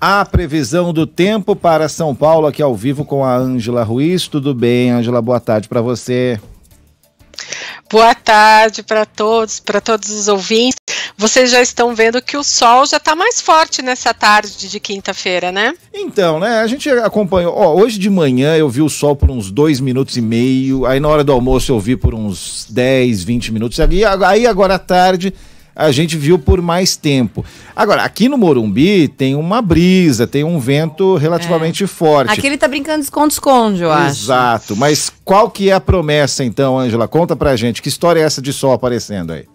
A previsão do tempo para São Paulo aqui ao vivo com a Ângela Ruiz. Tudo bem, Ângela? Boa tarde para você. Boa tarde para todos, para todos os ouvintes. Vocês já estão vendo que o sol já está mais forte nessa tarde de quinta-feira, né? Então, né? A gente acompanhou. Ó, hoje de manhã eu vi o sol por uns dois minutos e meio. Aí na hora do almoço eu vi por uns 10, 20 minutos. Aí agora à tarde a gente viu por mais tempo. Agora, aqui no Morumbi tem uma brisa, tem um vento relativamente é. forte. Aqui ele tá brincando de esconde-esconde, eu acho. Exato. Mas qual que é a promessa, então, Ângela? Conta pra gente. Que história é essa de sol aparecendo aí?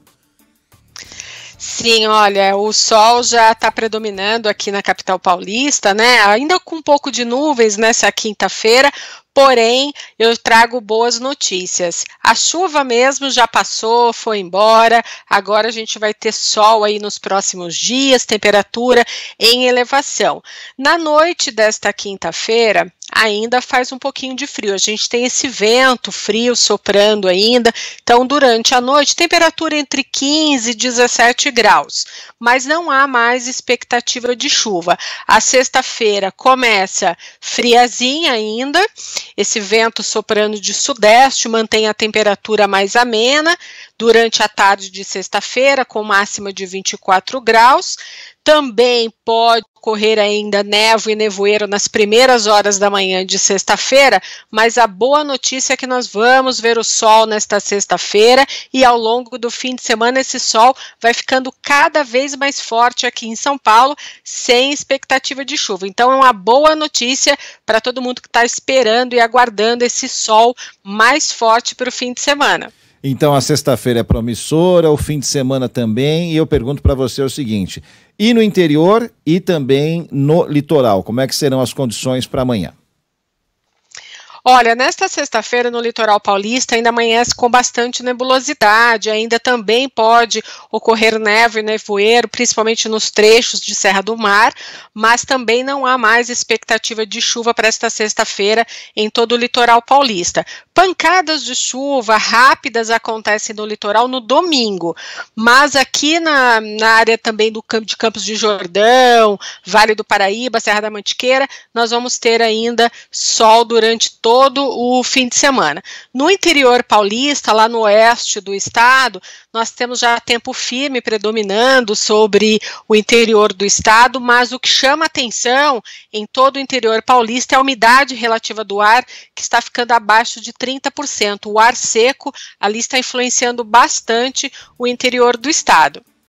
Sim, olha, o sol já está predominando aqui na capital paulista, né? Ainda com um pouco de nuvens nessa quinta-feira, Porém, eu trago boas notícias. A chuva mesmo já passou, foi embora. Agora a gente vai ter sol aí nos próximos dias, temperatura em elevação. Na noite desta quinta-feira, ainda faz um pouquinho de frio. A gente tem esse vento frio soprando ainda. Então, durante a noite, temperatura entre 15 e 17 graus, mas não há mais expectativa de chuva. A sexta-feira começa friazinha ainda, esse vento soprando de sudeste mantém a temperatura mais amena durante a tarde de sexta-feira, com máxima de 24 graus. Também pode ocorrer ainda névoa e nevoeiro nas primeiras horas da manhã de sexta-feira, mas a boa notícia é que nós vamos ver o sol nesta sexta-feira e ao longo do fim de semana esse sol vai ficando cada vez mais forte aqui em São Paulo, sem expectativa de chuva. Então é uma boa notícia para todo mundo que está esperando e aguardando esse sol mais forte para o fim de semana. Então a sexta-feira é promissora, o fim de semana também, e eu pergunto para você o seguinte: e no interior e também no litoral, como é que serão as condições para amanhã? Olha, nesta sexta-feira no litoral paulista ainda amanhece com bastante nebulosidade, ainda também pode ocorrer neve e nevoeiro, principalmente nos trechos de Serra do Mar, mas também não há mais expectativa de chuva para esta sexta-feira em todo o litoral paulista pancadas de chuva rápidas acontecem no litoral no domingo, mas aqui na, na área também do campo de Campos de Jordão, Vale do Paraíba, Serra da Mantiqueira, nós vamos ter ainda sol durante todo o fim de semana. No interior paulista, lá no oeste do estado, nós temos já tempo firme predominando sobre o interior do estado, mas o que chama atenção em todo o interior paulista é a umidade relativa do ar que está ficando abaixo de 30%. 30%. O ar seco ali está influenciando bastante o interior do estado.